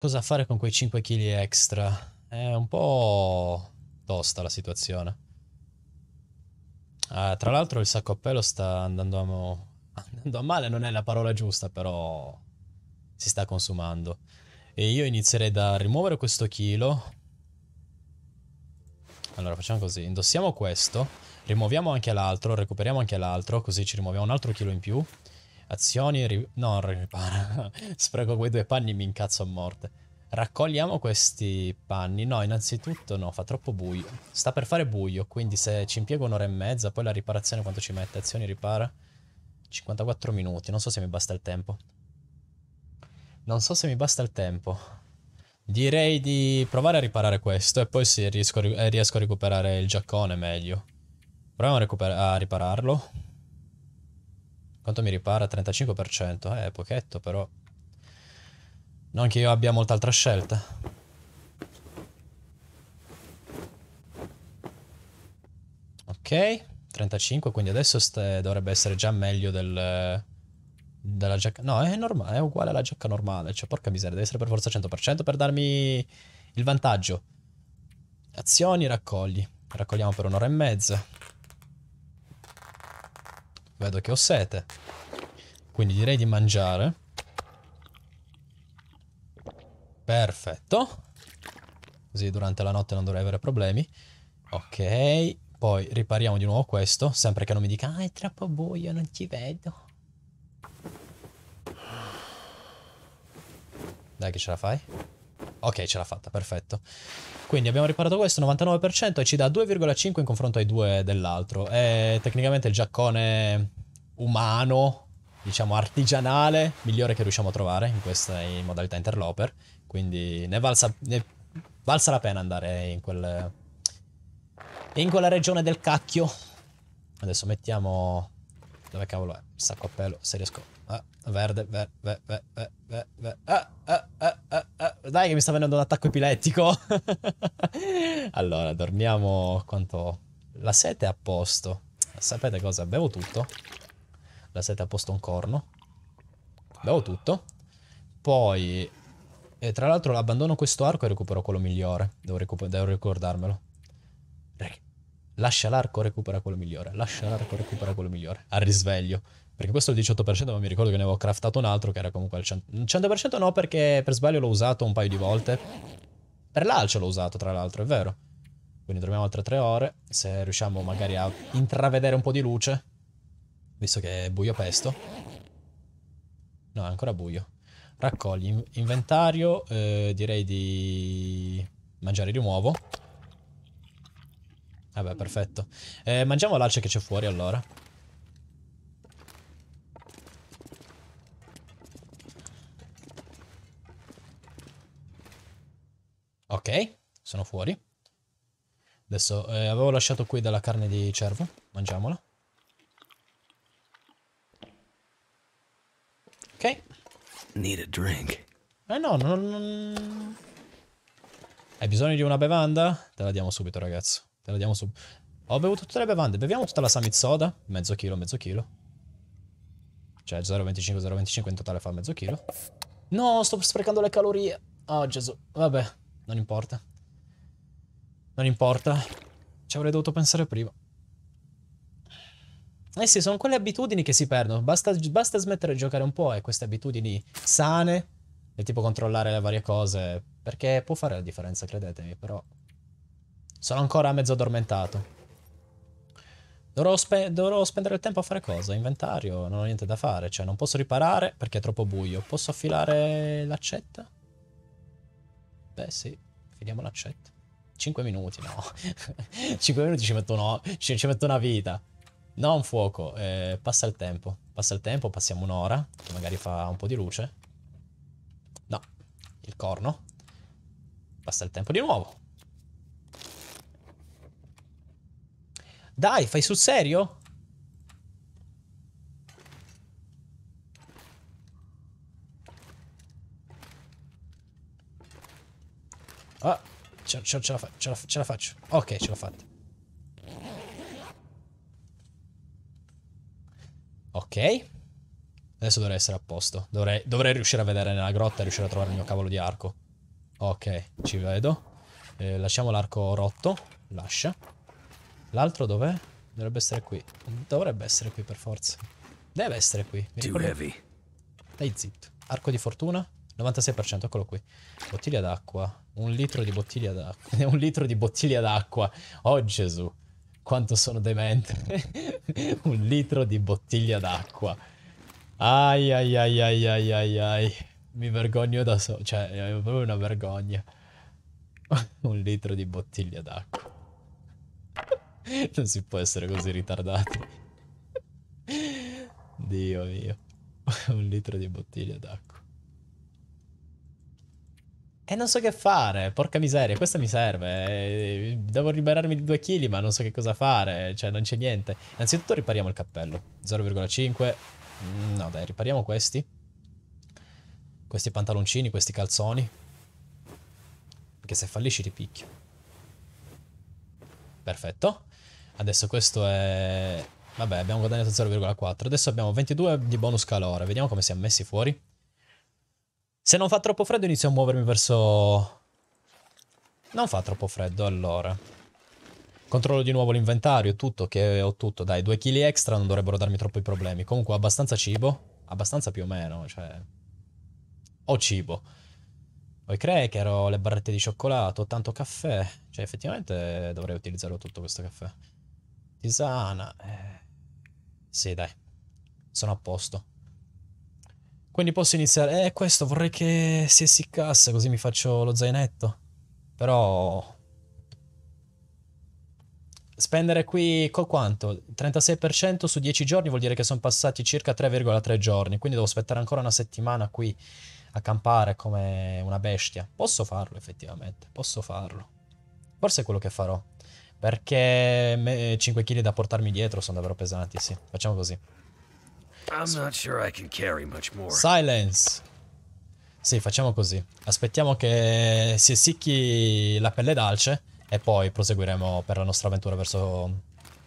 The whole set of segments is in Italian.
cosa fare con quei 5 kg extra. È un po' tosta la situazione. Ah, tra l'altro il sacco a pelo sta andando a, mo... andando a male, non è la parola giusta, però si sta consumando. E io inizierei da rimuovere questo chilo. Allora facciamo così, indossiamo questo, rimuoviamo anche l'altro, recuperiamo anche l'altro, così ci rimuoviamo un altro chilo in più azioni, ri- no, ripara, spreco quei due panni mi incazzo a morte. Raccogliamo questi panni, no, innanzitutto no, fa troppo buio, sta per fare buio, quindi se ci impiego un'ora e mezza, poi la riparazione quanto ci mette? Azioni ripara? 54 minuti, non so se mi basta il tempo. Non so se mi basta il tempo. Direi di provare a riparare questo e poi se riesco, eh, riesco a recuperare il giaccone meglio. Proviamo a, a ripararlo. Quanto mi ripara? 35%. Eh, pochetto però. Non che io abbia molta altra scelta. Ok, 35, quindi adesso dovrebbe essere già meglio del... Della giacca... No, è, normale, è uguale alla giacca normale. Cioè, porca miseria, deve essere per forza 100% per darmi il vantaggio. Azioni, raccogli. Raccogliamo per un'ora e mezza. Vedo che ho sete. Quindi direi di mangiare. Perfetto. Così durante la notte non dovrei avere problemi. Ok. Poi ripariamo di nuovo questo. Sempre che non mi dica, ah è troppo buio, non ci vedo. Dai che ce la fai. Ok, ce l'ha fatta, perfetto. Quindi abbiamo riparato questo 99% e ci dà 2,5 in confronto ai due dell'altro. È tecnicamente il giaccone umano, diciamo artigianale, migliore che riusciamo a trovare in questa in modalità interloper. Quindi ne valsa, ne valsa la pena andare in, quel, in quella regione del cacchio. Adesso mettiamo dove cavolo è? Sacco a pelo, se riesco. Ah, verde, verde, verde, verde, verde. Ah, ah, ah, ah, ah. Dai che mi sta venendo un attacco epilettico. allora, dormiamo quanto... La sete è a posto. Sapete cosa? Bevo tutto. La sete è a posto un corno. Bevo tutto. Poi... E tra l'altro abbandono questo arco e recupero quello migliore. Devo, devo ricordarmelo lascia l'arco, recupera quello migliore, lascia l'arco, recupera quello migliore, al risveglio. Perché questo è il 18%, ma mi ricordo che ne avevo craftato un altro che era comunque al 100%. 100% no, perché per sbaglio l'ho usato un paio di volte. Per l'alcio l'ho usato, tra l'altro, è vero. Quindi dormiamo altre tre ore, se riusciamo magari a intravedere un po' di luce, visto che è buio pesto. No, è ancora buio. Raccogli, inventario, eh, direi di mangiare di nuovo. Vabbè, eh perfetto. Eh, mangiamo l'alce che c'è fuori allora. Ok, sono fuori. Adesso eh, avevo lasciato qui della carne di cervo, mangiamola. Ok. Need a drink. Eh no, non... Hai bisogno di una bevanda? Te la diamo subito, ragazzo. Te la diamo subito. Ho bevuto tutte le bevande. Beviamo tutta la Summit Soda. Mezzo chilo, mezzo chilo. Cioè 0,25, 0,25 in totale fa mezzo chilo. No, sto sprecando le calorie. Oh Gesù. Vabbè, non importa. Non importa. Ci avrei dovuto pensare prima. Eh sì, sono quelle abitudini che si perdono. Basta, basta smettere di giocare un po' e queste abitudini sane. E tipo controllare le varie cose. Perché può fare la differenza, credetemi, però... Sono ancora mezzo addormentato. Dovrò, spe dovrò, spendere il tempo a fare cosa? Inventario? Non ho niente da fare. Cioè, non posso riparare perché è troppo buio. Posso affilare l'accetta? Beh, sì. Filiamo l'accetta. 5 minuti, no. 5 minuti ci metto, no. ci, ci metto, una vita. No, un fuoco. Eh, passa il tempo. Passa il tempo, passiamo un'ora. Che magari fa un po' di luce. No. Il corno. Passa il tempo di nuovo. Dai, fai sul serio? Ah, ce, ce, ce, la ce, la, ce la faccio. Ok, ce l'ho fatta. Ok. Adesso dovrei essere a posto. Dovrei, dovrei, riuscire a vedere nella grotta e riuscire a trovare il mio cavolo di arco. Ok, ci vedo. Eh, lasciamo l'arco rotto. Lascia. L'altro dov'è? Dovrebbe essere qui. Dovrebbe essere qui per forza. Deve essere qui. Dai zitto. Arco di fortuna? 96%, eccolo qui. Bottiglia d'acqua. Un litro di bottiglia d'acqua. Un litro di bottiglia d'acqua. Oh Gesù. Quanto sono demente. Un litro di bottiglia d'acqua. Ai ai ai ai ai ai ai. Mi vergogno da solo. Cioè, è proprio una vergogna. Un litro di bottiglia d'acqua. non si può essere così ritardati. Dio mio. Un litro di bottiglia d'acqua. E non so che fare, porca miseria, questa mi serve. Eh, devo liberarmi di 2 kg, ma non so che cosa fare, cioè non c'è niente. Innanzitutto ripariamo il cappello. 0,5. Mm, no dai, ripariamo questi. Questi pantaloncini, questi calzoni. Perché se fallisci ti picchio. Perfetto. Adesso questo è... Vabbè, abbiamo guadagnato 0,4. Adesso abbiamo 22 di bonus calore. Vediamo come siamo messi fuori. Se non fa troppo freddo inizio a muovermi verso... Non fa troppo freddo, allora. Controllo di nuovo l'inventario, tutto, che ho tutto. Dai, 2 kg extra non dovrebbero darmi troppi problemi. Comunque, abbastanza cibo. Abbastanza più o meno, cioè... Ho cibo. Ho i cracker, ho le barrette di cioccolato, ho tanto caffè. Cioè, effettivamente dovrei utilizzarlo tutto questo caffè. Tisana. Eh. Sì, dai. Sono a posto. Quindi posso iniziare... Eh, questo vorrei che si essiccasse così mi faccio lo zainetto. Però... Spendere qui col quanto? 36% su 10 giorni vuol dire che sono passati circa 3,3 giorni. Quindi devo aspettare ancora una settimana qui a campare come una bestia. Posso farlo effettivamente, posso farlo. Forse è quello che farò. Perché me, 5 kg da portarmi dietro sono davvero pesanti, sì. Facciamo così. Sure Silence. Sì, facciamo così. Aspettiamo che si essicchi la pelle d'alce e poi proseguiremo per la nostra avventura verso,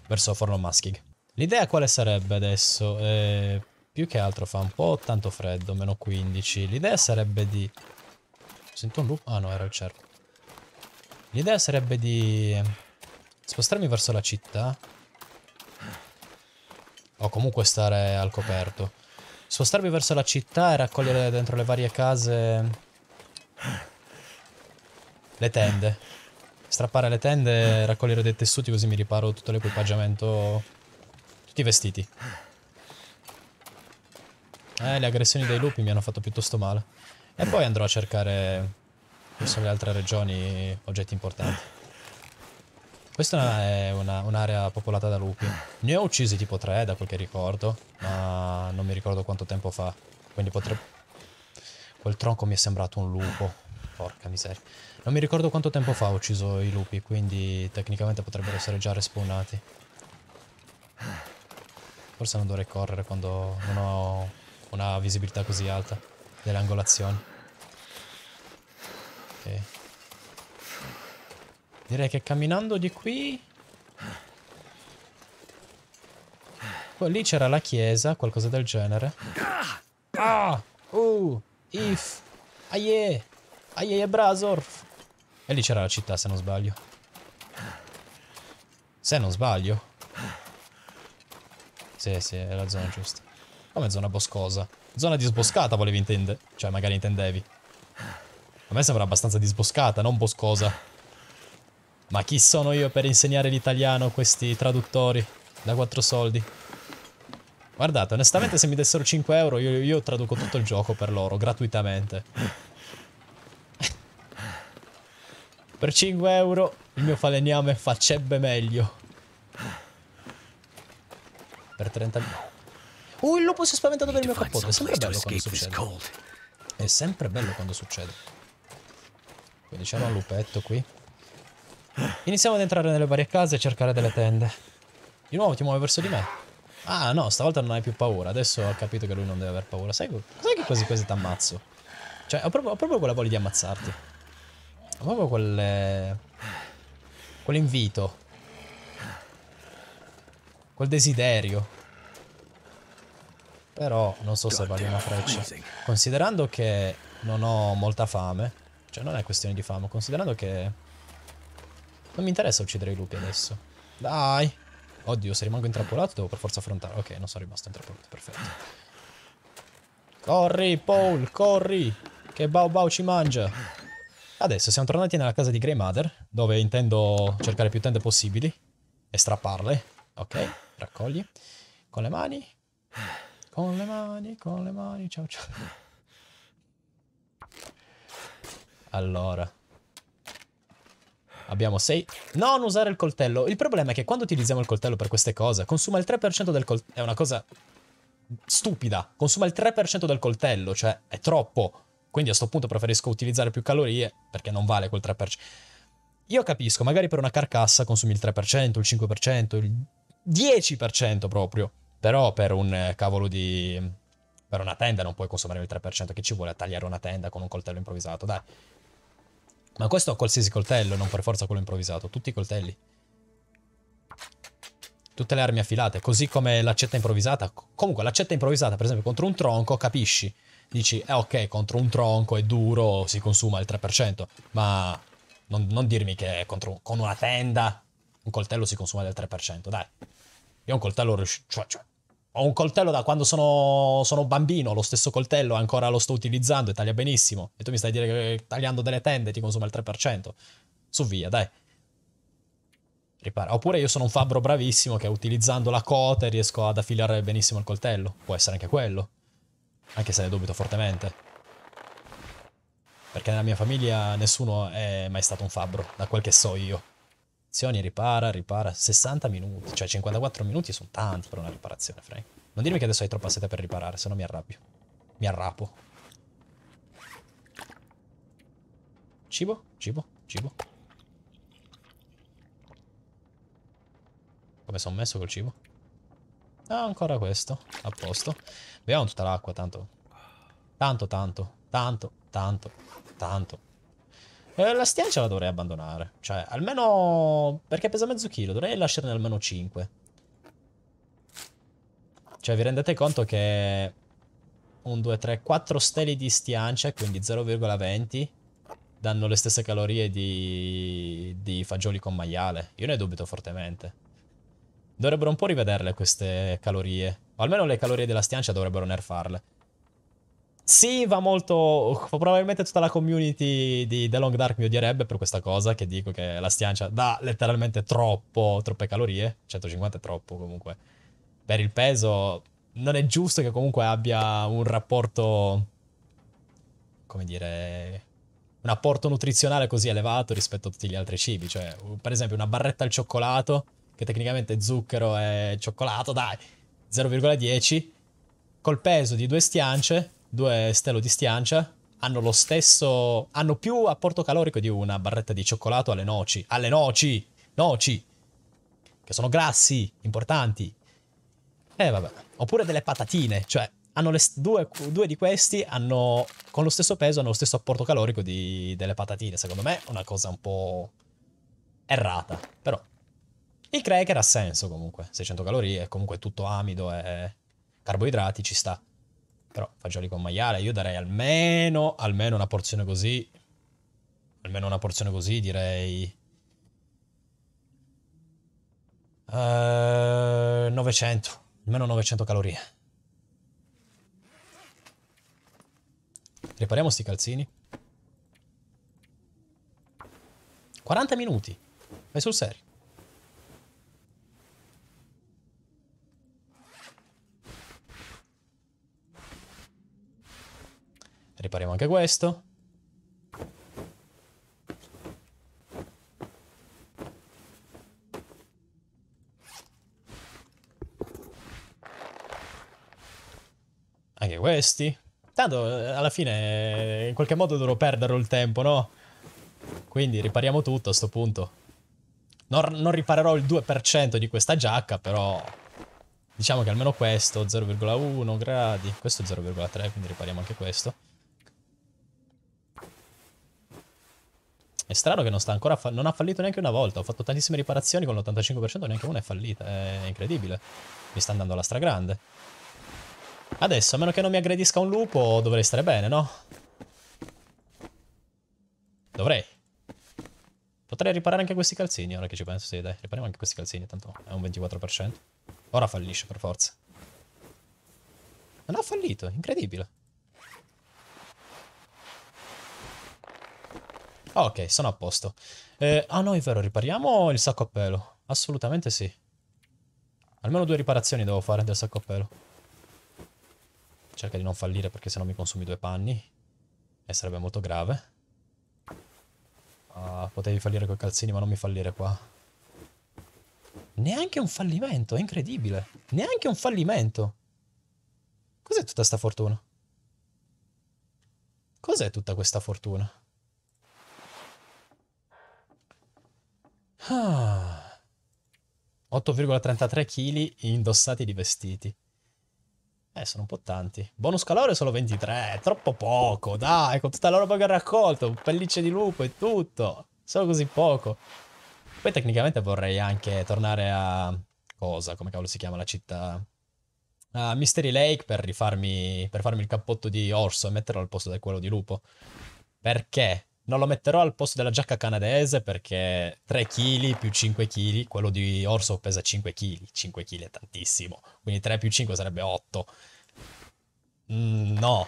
verso Forno Maskig. L'idea quale sarebbe adesso? Eh, più che altro fa un po' tanto freddo, meno 15. L'idea sarebbe di... Sento un loop? Ah no, era il cervo. L'idea sarebbe di Spostarmi verso la città? O comunque stare al coperto. Spostarmi verso la città e raccogliere dentro le varie case... Le tende. Strappare le tende e raccogliere dei tessuti così mi riparo tutto l'equipaggiamento... Tutti i vestiti. Eh, le aggressioni dei lupi mi hanno fatto piuttosto male. E poi andrò a cercare, verso le altre regioni, oggetti importanti. Questa è una, un'area popolata da lupi. Ne ho uccisi tipo tre, da quel che ricordo, ma non mi ricordo quanto tempo fa. Quindi potrebbe... Quel tronco mi è sembrato un lupo. Porca miseria. Non mi ricordo quanto tempo fa ho ucciso i lupi, quindi tecnicamente potrebbero essere già respawnati. Forse non dovrei correre quando non ho una visibilità così alta delle angolazioni. Ok. Direi che camminando di qui... Poi lì c'era la chiesa, qualcosa del genere. Ah! Uh! If! Aie! Aie Brasor! E lì c'era la città, se non sbaglio. Se non sbaglio. Sì, sì, è la zona giusta. Come zona boscosa? Zona disboscata volevi intendere. Cioè, magari intendevi. A me sembra abbastanza disboscata, non boscosa. Ma chi sono io per insegnare l'italiano questi traduttori da quattro soldi? Guardate, onestamente se mi dessero 5 euro io, io traduco tutto il gioco per loro, gratuitamente. per 5 euro il mio falegname faccebbe meglio. Per 30... Oh, uh, il lupo si è spaventato per il mio cappotto, è sempre bello quando succede. È sempre bello quando succede. Quindi c'è un lupetto qui. Iniziamo ad entrare nelle varie case e cercare delle tende. Di nuovo ti muovi verso di me. Ah no, stavolta non hai più paura. Adesso ho capito che lui non deve aver paura. Sai, sai che quasi quasi ti ammazzo? Cioè, ho proprio, ho proprio, quella voglia di ammazzarti. Ho proprio quel... Quell'invito. Quel desiderio. Però non so se vale una freccia. Considerando che non ho molta fame, cioè non è questione di fame, considerando che non mi interessa uccidere i lupi adesso. Dai. Oddio, se rimango intrappolato devo per forza affrontare. Ok, non sono rimasto intrappolato, perfetto. Corri, Paul, corri! Che Bau Bau ci mangia! Adesso siamo tornati nella casa di Grey Mother, dove intendo cercare più tende possibili e strapparle. Ok, raccogli. Con le mani. Con le mani, con le mani, ciao ciao. Allora, Abbiamo 6. Non usare il coltello. Il problema è che quando utilizziamo il coltello per queste cose, consuma il 3% del coltello. È una cosa stupida. Consuma il 3% del coltello, cioè è troppo. Quindi a sto punto preferisco utilizzare più calorie perché non vale quel 3%. Io capisco, magari per una carcassa consumi il 3%, il 5%, il 10% proprio. Però per un eh, cavolo di... per una tenda non puoi consumare il 3%, che ci vuole a tagliare una tenda con un coltello improvvisato, dai. Ma questo a qualsiasi coltello, non per forza quello improvvisato. Tutti i coltelli. Tutte le armi affilate, così come l'accetta improvvisata. Comunque, l'accetta improvvisata, per esempio, contro un tronco, capisci. Dici, eh ok, contro un tronco è duro, si consuma il 3%, ma non, non dirmi che contro, con una tenda un coltello si consuma del 3%, dai. Io un coltello riuscito, cioè, cioè, ho un coltello da quando sono, sono bambino, lo stesso coltello ancora lo sto utilizzando e taglia benissimo. E tu mi stai a dire che tagliando delle tende ti consuma il 3%. Su via, dai. Ripara. Oppure io sono un fabbro bravissimo che utilizzando la cote riesco ad affiliare benissimo il coltello. Può essere anche quello. Anche se ne dubito fortemente. Perché nella mia famiglia nessuno è mai stato un fabbro, da quel che so io riparazioni, ripara, ripara, 60 minuti, cioè 54 minuti sono tanti per una riparazione, Frank. Non dirmi che adesso hai troppa sete per riparare, se no mi arrabbio. Mi arrapo. Cibo, cibo, cibo. Come sono messo col cibo? Ah, ancora questo. A posto. Beviamo tutta l'acqua, tanto. Tanto, tanto, tanto, tanto, tanto. Eh, la stiancia la dovrei abbandonare. Cioè, almeno... Perché pesa mezzo chilo, dovrei lasciarne almeno 5. Cioè, vi rendete conto che... 1, 2, 3, 4 stelle di stiancia, quindi 0,20, danno le stesse calorie di... di fagioli con maiale. Io ne dubito fortemente. Dovrebbero un po' rivederle queste calorie. O almeno le calorie della stiancia dovrebbero nerfarle. Sì, va molto. Probabilmente tutta la community di The Long Dark mi odierebbe per questa cosa. Che dico che la stiancia dà letteralmente troppo, troppe calorie. 150 è troppo comunque. Per il peso, non è giusto che comunque abbia un rapporto. Come dire. Un apporto nutrizionale così elevato rispetto a tutti gli altri cibi. Cioè, per esempio, una barretta al cioccolato, che tecnicamente è zucchero e cioccolato, dai, 0,10. Col peso di due stiance due stelo di stiancia, hanno lo stesso, hanno più apporto calorico di una barretta di cioccolato alle noci, alle noci, noci, che sono grassi, importanti. E eh, vabbè, oppure delle patatine, cioè hanno le due, due, di questi hanno con lo stesso peso hanno lo stesso apporto calorico di, delle patatine. Secondo me è una cosa un po' errata, però il cracker ha senso comunque, 600 calorie, comunque tutto amido e carboidrati ci sta. Però fagioli con maiale, io darei almeno, almeno una porzione così. Almeno una porzione così, direi... Uh, eh, 900, almeno 900 calorie. Prepariamo sti calzini. 40 minuti. Vai sul serio. Ripariamo anche questo. Anche questi. Tanto eh, alla fine eh, in qualche modo dovrò perdere il tempo, no? Quindi ripariamo tutto a sto punto. Non, non riparerò il 2% di questa giacca, però... Diciamo che almeno questo, 0,1 gradi. Questo è 0,3, quindi ripariamo anche questo. È strano che non sta ancora. non ha fallito neanche una volta. Ho fatto tantissime riparazioni con l'85%, neanche una è fallita. È incredibile. Mi sta andando alla stragrande. Adesso, a meno che non mi aggredisca un lupo, dovrei stare bene, no? Dovrei. Potrei riparare anche questi calzini, ora che ci penso. Sì, dai, ripariamo anche questi calzini, tanto è un 24%. Ora fallisce, per forza. Non ha fallito, incredibile. Ah, ok, sono a posto. Eh, ah no, è vero, ripariamo il sacco a pelo. Assolutamente sì. Almeno due riparazioni devo fare del sacco a pelo. Cerca di non fallire perché sennò mi consumi due panni. E sarebbe molto grave. Ah, potevi fallire coi calzini ma non mi fallire qua. Neanche un fallimento, è incredibile. Neanche un fallimento. Cos'è tutta sta fortuna? Cos'è tutta questa fortuna? 8,33 ah. kg indossati di vestiti. Eh, sono un po' tanti. Bonus calore solo 23, troppo poco, dai, con tutta la roba che ha raccolto, un pellicce di lupo e tutto. Solo così poco. Poi tecnicamente vorrei anche tornare a... cosa? Come cavolo si chiama la città? A Mystery Lake per rifarmi... per farmi il cappotto di orso e metterlo al posto di quello di lupo. Perché? Non lo metterò al posto della giacca canadese perché 3 kg più 5 kg, quello di Orso pesa 5 kg, 5 kg è tantissimo, quindi 3 più 5 sarebbe 8. Mm, no,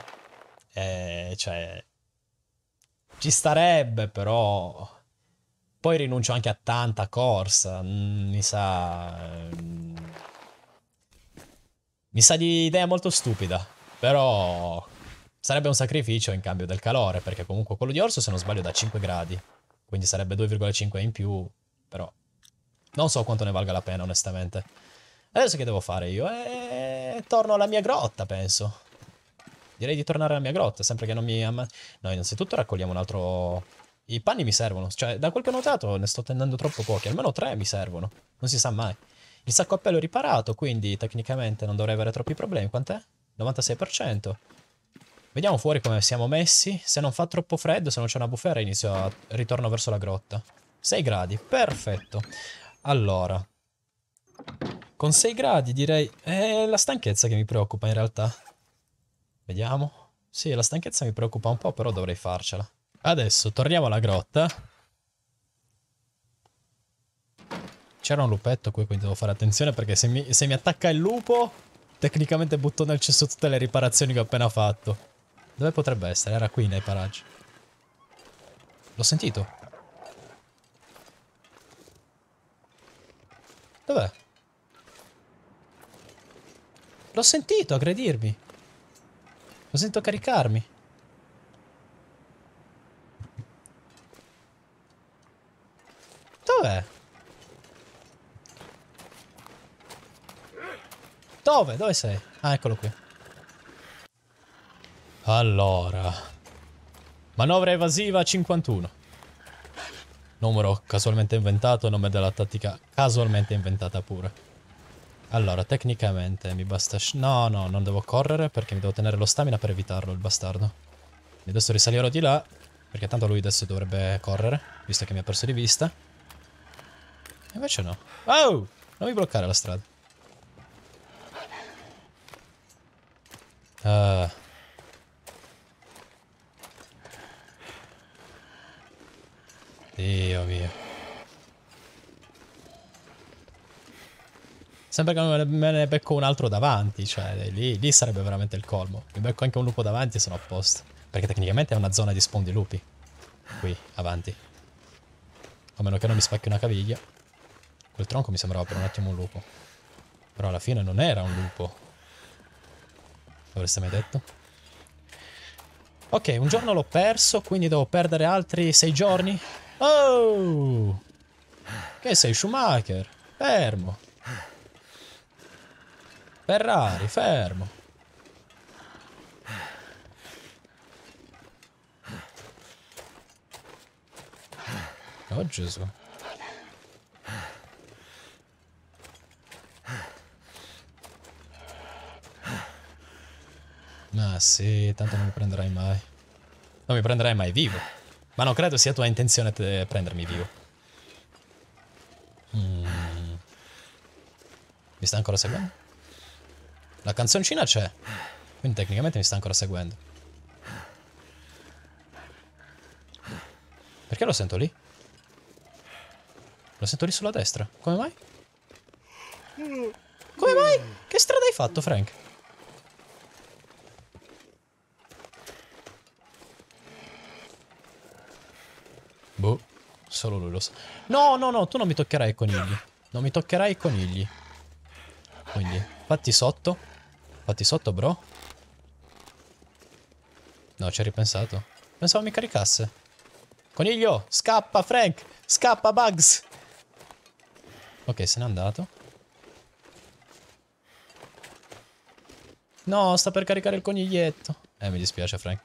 eh, cioè, ci starebbe però... Poi rinuncio anche a tanta corsa, mm, mi sa... Mm, mi sa di idea molto stupida, però Sarebbe un sacrificio in cambio del calore, perché comunque quello di orso, se non sbaglio, da 5 gradi. Quindi sarebbe 2,5 in più, però... Non so quanto ne valga la pena, onestamente. Adesso che devo fare io? Eh, torno alla mia grotta, penso. Direi di tornare alla mia grotta, sempre che non mi amma... No, innanzitutto raccogliamo un altro... I panni mi servono, cioè da quel che ho notato ne sto tendendo troppo pochi, almeno tre mi servono, non si sa mai. Il sacco a pelo è riparato, quindi tecnicamente non dovrei avere troppi problemi, quant'è? 96%. Vediamo fuori come siamo messi. Se non fa troppo freddo, se non c'è una bufera, inizio a... ritorno verso la grotta. 6 gradi, perfetto. Allora. Con 6 gradi direi... È eh, la stanchezza che mi preoccupa in realtà. Vediamo. Sì, la stanchezza mi preoccupa un po', però dovrei farcela. Adesso torniamo alla grotta. C'era un lupetto qui, quindi devo fare attenzione perché se mi, se mi attacca il lupo, tecnicamente butto nel cesso tutte le riparazioni che ho appena fatto. Dove potrebbe essere? Era qui nei paraggi. L'ho sentito. Dov'è? L'ho sentito aggredirmi. Lo sento caricarmi. Dov'è? Dove? Dove sei? Ah, eccolo qui. Allora. Manovra evasiva 51. Numero casualmente inventato, nome della tattica casualmente inventata pure. Allora, tecnicamente mi basta... No, no, non devo correre perché mi devo tenere lo stamina per evitarlo, il bastardo. E adesso risalirò di là, perché tanto lui adesso dovrebbe correre, visto che mi ha perso di vista. E invece no. Oh! Non mi bloccare la strada. Ah... Uh. Dio mio. Sembra che me ne becco un altro davanti, cioè lì, lì sarebbe veramente il colmo. Mi becco anche un lupo davanti e sono a posto. Perché tecnicamente è una zona di lupi. Qui, avanti. A meno che non mi spacchi una caviglia. Quel tronco mi sembrava per un attimo un lupo. Però alla fine non era un lupo. L'avreste mai detto? Ok, un giorno l'ho perso, quindi devo perdere altri sei giorni Oh! Che sei Schumacher? Fermo! Ferrari, fermo! Oh Gesù! Ma ah, sì, tanto non mi prenderai mai. Non mi prenderai mai vivo. Ma non credo sia tua intenzione prendermi vivo. Mm. Mi sta ancora seguendo? La canzoncina c'è. Quindi tecnicamente mi sta ancora seguendo. Perché lo sento lì? Lo sento lì sulla destra. Come mai? Come mai? Che strada hai fatto, Frank? solo lui lo sa. No, no, no, tu non mi toccherai i conigli. Non mi toccherai i conigli. Quindi, fatti sotto. Fatti sotto, bro. No, ci hai ripensato. Pensavo mi caricasse. Coniglio, scappa, Frank! Scappa, Bugs! Ok, se n'è andato. No, sta per caricare il coniglietto. Eh, mi dispiace, Frank.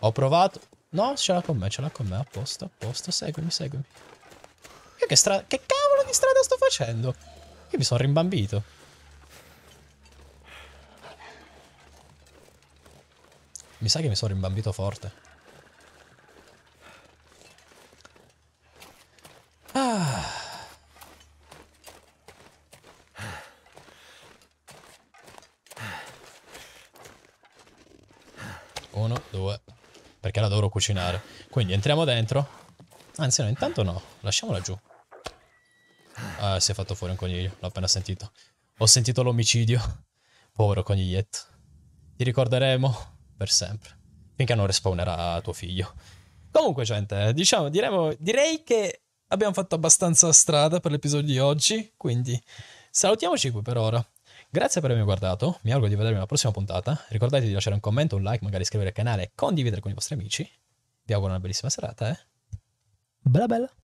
Ho provato... No, ce l'ha con me, ce l'ha con me, a posto, a posto, seguimi, seguimi. Io che strada, che cavolo di strada sto facendo? Io mi sono rimbambito. Mi sa che mi sono rimbambito forte. Ah. Uno, due, perché la dovrò cucinare. Quindi entriamo dentro. Anzi no, intanto no, lasciamola giù. Ah, si è fatto fuori un coniglio, l'ho appena sentito. Ho sentito l'omicidio. Povero coniglietto. Ti ricorderemo per sempre. Finché non respawnerà tuo figlio. Comunque, gente, eh, diciamo, diremo, direi che abbiamo fatto abbastanza strada per l'episodio di oggi. Quindi salutiamoci qui per ora. Grazie per avermi guardato, mi auguro di vedervi nella prossima puntata. Ricordate di lasciare un commento, un like, magari iscrivervi al canale e condividere con i vostri amici. Vi auguro una bellissima serata, eh? Bella bella!